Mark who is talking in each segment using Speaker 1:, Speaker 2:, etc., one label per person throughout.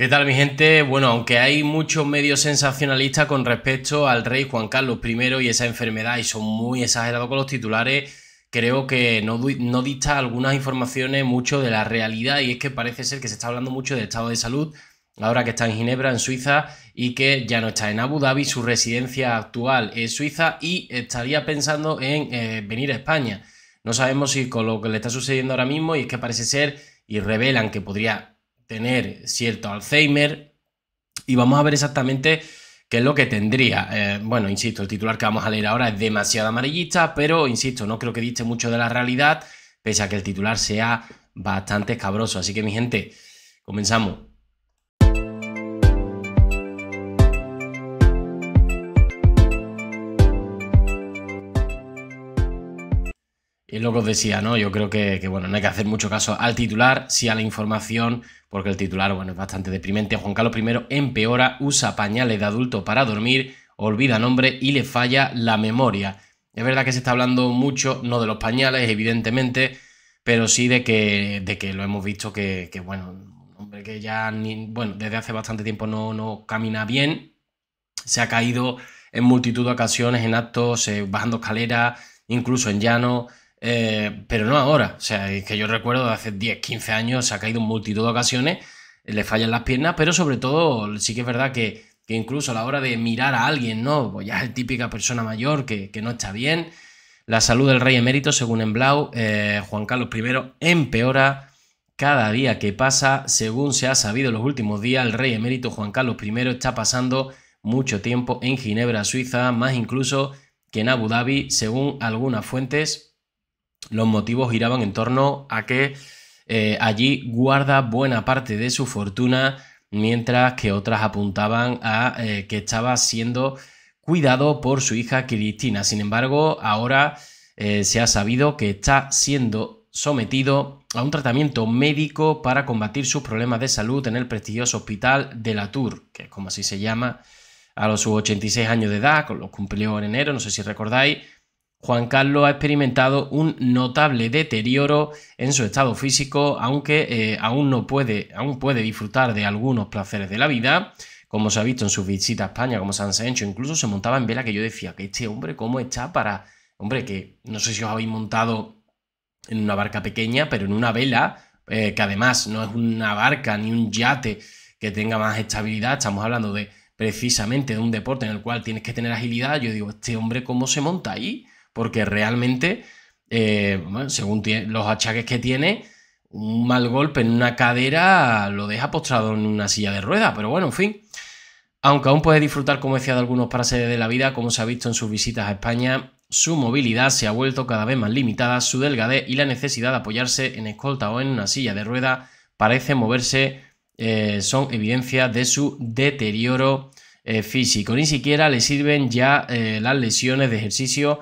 Speaker 1: ¿Qué tal mi gente? Bueno, aunque hay muchos medios sensacionalistas con respecto al rey Juan Carlos I y esa enfermedad y son muy exagerados con los titulares, creo que no, no dista algunas informaciones mucho de la realidad y es que parece ser que se está hablando mucho del estado de salud ahora que está en Ginebra, en Suiza, y que ya no está en Abu Dhabi, su residencia actual es Suiza y estaría pensando en eh, venir a España. No sabemos si con lo que le está sucediendo ahora mismo, y es que parece ser, y revelan que podría tener cierto Alzheimer y vamos a ver exactamente qué es lo que tendría. Eh, bueno, insisto, el titular que vamos a leer ahora es demasiado amarillista, pero insisto, no creo que diste mucho de la realidad, pese a que el titular sea bastante escabroso. Así que mi gente, comenzamos. Y luego os decía, ¿no? Yo creo que, bueno, no hay que hacer mucho caso al titular, sí a la información, porque el titular, bueno, es bastante deprimente. Juan Carlos I empeora, usa pañales de adulto para dormir, olvida nombre y le falla la memoria. Es verdad que se está hablando mucho, no de los pañales, evidentemente, pero sí de que, de que lo hemos visto que, bueno, un hombre que ya, bueno, desde hace bastante tiempo no, no camina bien, se ha caído en multitud de ocasiones, en actos, eh, bajando escaleras, incluso en llano eh, pero no ahora. O sea, es que yo recuerdo hace 10, 15 años se ha caído en multitud de ocasiones, le fallan las piernas, pero sobre todo sí que es verdad que, incluso a la hora de mirar a alguien, ¿no? Pues ya es típica persona mayor que, no está bien. La salud del rey emérito, según en Blau, eh, Juan Carlos I empeora cada día que pasa. Según se ha sabido en los últimos días, el rey emérito Juan Carlos I está pasando mucho tiempo en Ginebra, Suiza, más incluso que en Abu Dhabi, según algunas fuentes los motivos giraban en torno a que eh, allí guarda buena parte de su fortuna, mientras que otras apuntaban a eh, que estaba siendo cuidado por su hija Cristina. Sin embargo, ahora eh, se ha sabido que está siendo sometido a un tratamiento médico para combatir sus problemas de salud en el prestigioso hospital de la Tour, que es como así se llama, a los 86 años de edad, lo cumplió en enero, no sé si recordáis, Juan Carlos ha experimentado un notable deterioro en su estado físico, aunque eh, aún no puede, aún puede disfrutar de algunos placeres de la vida. Como se ha visto en sus visitas a España, como San hecho incluso se montaba en vela que yo decía que este hombre, ¿cómo está para.? Hombre, que no sé si os habéis montado en una barca pequeña, pero en una vela, eh, que además no es una barca ni un yate que tenga más estabilidad. Estamos hablando de precisamente de un deporte en el cual tienes que tener agilidad. Yo digo, este hombre, ¿cómo se monta ahí? porque realmente, eh, según los achaques que tiene, un mal golpe en una cadera lo deja postrado en una silla de ruedas, pero bueno, en fin. Aunque aún puede disfrutar, como decía, de algunos pases de la vida, como se ha visto en sus visitas a España, su movilidad se ha vuelto cada vez más limitada, su delgadez y la necesidad de apoyarse en escolta o en una silla de rueda parece moverse, eh, son evidencias de su deterioro eh, físico. Ni siquiera le sirven ya las lesiones de ejercicio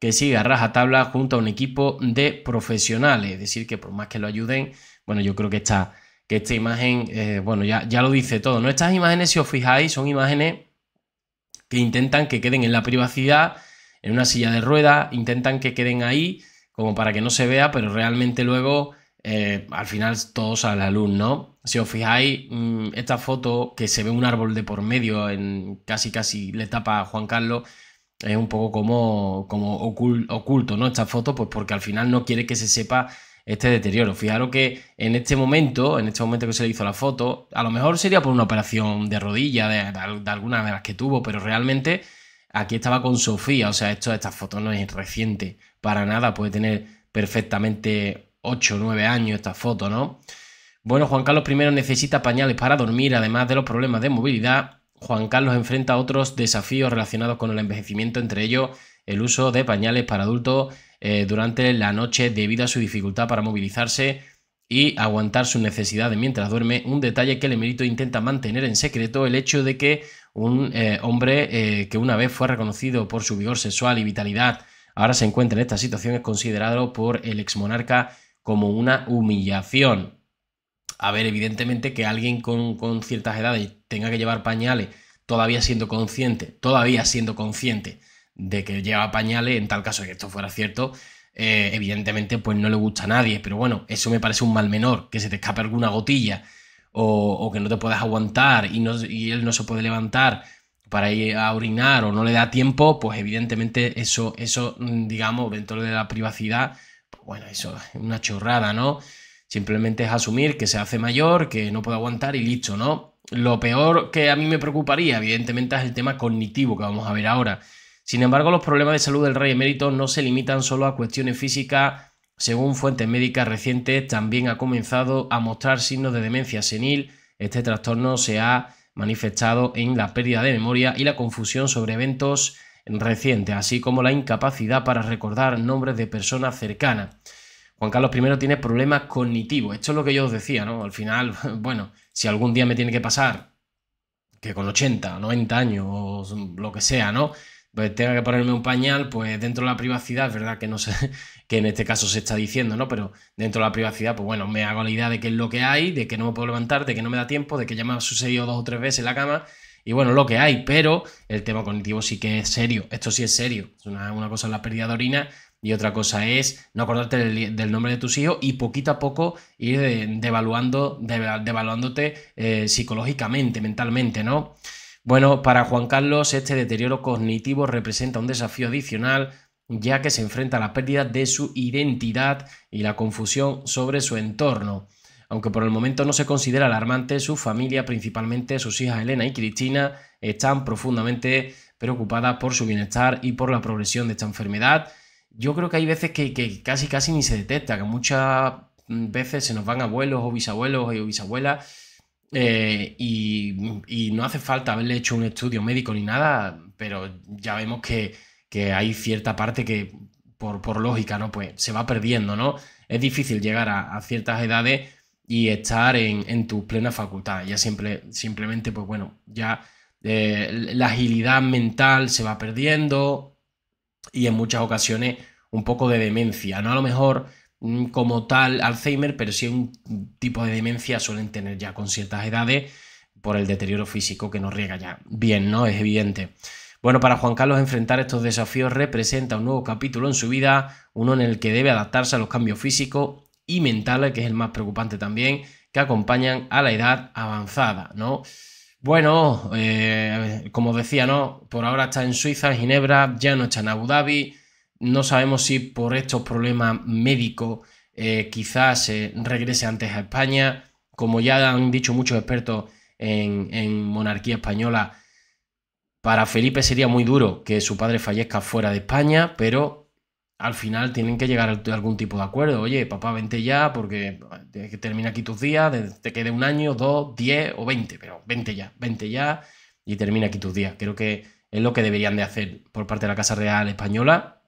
Speaker 1: que sigue a tabla junto a un equipo de profesionales. Es decir, que por más que lo ayuden, bueno, yo creo que esta, que esta imagen, eh, bueno, ya, ya lo dice todo. ¿no? Estas imágenes, si os fijáis, son imágenes que intentan que queden en la privacidad, en una silla de ruedas, intentan que queden ahí como para que no se vea, pero realmente luego eh, al final todos a la luz, ¿no? Si os fijáis, mm, esta foto que se ve un árbol de por medio, en casi casi le tapa a Juan Carlos, es un poco como, como oculto, ¿no? Esta foto, pues porque al final no quiere que se sepa este deterioro. Fijaros que en este momento, en este momento que se le hizo la foto, a lo mejor sería por una operación de rodilla, de, alguna de las que tuvo, pero realmente aquí estaba con Sofía, o sea, esto, esta foto no es reciente para nada, puede tener perfectamente 8 o 9 años esta foto, ¿no? Bueno, Juan Carlos I necesita pañales para dormir, además de los problemas de movilidad Juan Carlos enfrenta otros desafíos relacionados con el envejecimiento, entre ellos el uso de pañales para adultos eh, durante la noche debido a su dificultad para movilizarse y aguantar sus necesidades mientras duerme, un detalle que el emérito intenta mantener en secreto, el hecho de que un eh, hombre eh, que una vez fue reconocido por su vigor sexual y vitalidad ahora se encuentra en esta situación es considerado por el exmonarca como una humillación. A ver, evidentemente que alguien con, ciertas edades tenga que llevar pañales todavía siendo consciente, todavía siendo consciente de que lleva pañales, en tal caso que esto fuera cierto, eh, evidentemente pues no le gusta a nadie, pero bueno, eso me parece un mal menor, que se te escape alguna gotilla o, que no te puedas aguantar y, y él no se puede levantar para ir a orinar o no le da tiempo, pues evidentemente eso, eso mm, digamos, dentro de la privacidad, pues, bueno, eso es una chorrada, ¿no? Simplemente es asumir que se hace mayor, que no puede aguantar y listo, ¿no? Lo peor que a mí me preocuparía, evidentemente, es el tema cognitivo que vamos a ver ahora. Sin embargo, los problemas de salud del rey emérito no se limitan solo a cuestiones físicas. Según fuentes médicas recientes, también ha comenzado a mostrar signos de demencia senil. Este trastorno se ha manifestado en la pérdida de memoria y la confusión sobre eventos recientes, así como la incapacidad para recordar nombres de personas cercanas. Juan Carlos I tiene problemas cognitivos. Esto es lo que yo os decía, ¿no? Al final, bueno, si algún día me tiene que pasar que con 80, 90 años o lo que sea, ¿no? Pues tenga que ponerme un pañal, pues dentro de la privacidad, es verdad que no sé, que en este caso se está diciendo, ¿no? Pero dentro de la privacidad, pues bueno, me hago la idea de que es lo que hay, de que no me puedo levantar, de que no me da tiempo, de que ya me ha sucedido dos o tres veces en la cama y bueno, lo que hay, pero el tema cognitivo sí que es serio, esto sí es serio, es una, una cosa la pérdida de orina, y otra cosa es no acordarte del, nombre de tus hijos y poquito a poco ir devaluando, devaluándote eh, psicológicamente, mentalmente, ¿no? Bueno, para Juan Carlos este deterioro cognitivo representa un desafío adicional ya que se enfrenta a la pérdida de su identidad y la confusión sobre su entorno. Aunque por el momento no se considera alarmante, su familia, principalmente sus hijas Elena y Cristina, están profundamente preocupadas por su bienestar y por la progresión de esta enfermedad yo creo que hay veces que, casi casi ni se detecta, que muchas mm, veces se nos van abuelos o bisabuelos o bisabuelas eh, y, no hace falta haberle hecho un estudio médico ni nada, pero ya vemos que, hay cierta parte que por, lógica, ¿no? Pues se va perdiendo, ¿no? Es difícil llegar a, ciertas edades y estar en, tu plena facultad, Ya siempre, simplemente, pues bueno, ya eh, la agilidad mental se va perdiendo, y en muchas ocasiones un poco de demencia. No a lo mejor mm, como tal Alzheimer, pero sí un tipo de demencia suelen tener ya con ciertas edades por el deterioro físico que nos riega ya. Bien, ¿no? Es evidente. Bueno, para Juan Carlos enfrentar estos desafíos representa un nuevo capítulo en su vida, uno en el que debe adaptarse a los cambios físicos y mentales, que es el más preocupante también, que acompañan a la edad avanzada, ¿no? Bueno, eh, como decía, ¿no? Por ahora está en Suiza, Ginebra, ya no está en Abu Dhabi. No sabemos si por estos problemas médicos eh, quizás eh, regrese antes a España. Como ya han dicho muchos expertos en, monarquía española, para Felipe sería muy duro que su padre fallezca fuera de España, pero al final tienen que llegar a algún tipo de acuerdo. Oye, papá, vente ya porque eh, termina que aquí tus días, te quede un año, dos, diez o veinte, pero vente ya, vente ya y termina aquí tus días. Creo que es lo que deberían de hacer por parte de la Casa Real Española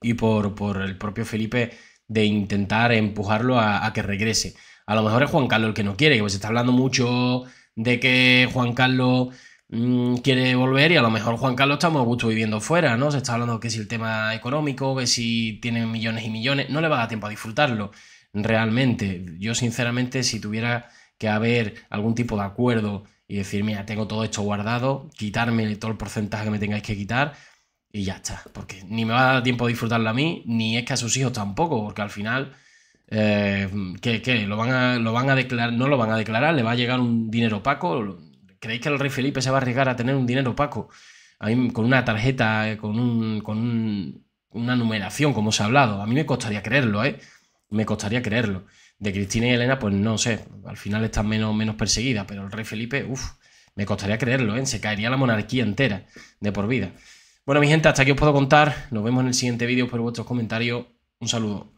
Speaker 1: y por, por el propio Felipe de intentar empujarlo a, que regrese. A lo mejor es Juan Carlos el que no quiere, pues se está hablando mucho de que Juan Carlos Mm, quiere volver y a lo mejor Juan Carlos está muy gusto viviendo fuera, ¿no? Se está hablando que si el tema económico, que si tiene millones y millones, no le va a dar tiempo a disfrutarlo realmente. Yo sinceramente si tuviera que haber algún tipo de acuerdo y decir, mira, tengo todo esto guardado, quitarme todo el porcentaje que me tengáis que quitar y ya está, porque ni me va a dar tiempo a disfrutarlo a mí, ni es que a sus hijos tampoco, porque al final... Eh, ¿qué, qué? lo van a, lo van a declarar? ¿No lo van a declarar? ¿Le va a llegar un dinero opaco? ¿Creéis que el rey Felipe se va a arriesgar a tener un dinero opaco? con una tarjeta, eh, con, con una numeración, como se ha hablado. A mí me costaría creerlo, ¿eh? Me costaría creerlo. De Cristina y Elena, pues no sé. Al final están menos, menos perseguidas, pero el rey Felipe, uff, me costaría creerlo, ¿eh? Se caería la monarquía entera de por vida. Bueno, mi gente, hasta aquí os puedo contar. Nos vemos en el siguiente vídeo. por vuestros comentarios. Un saludo.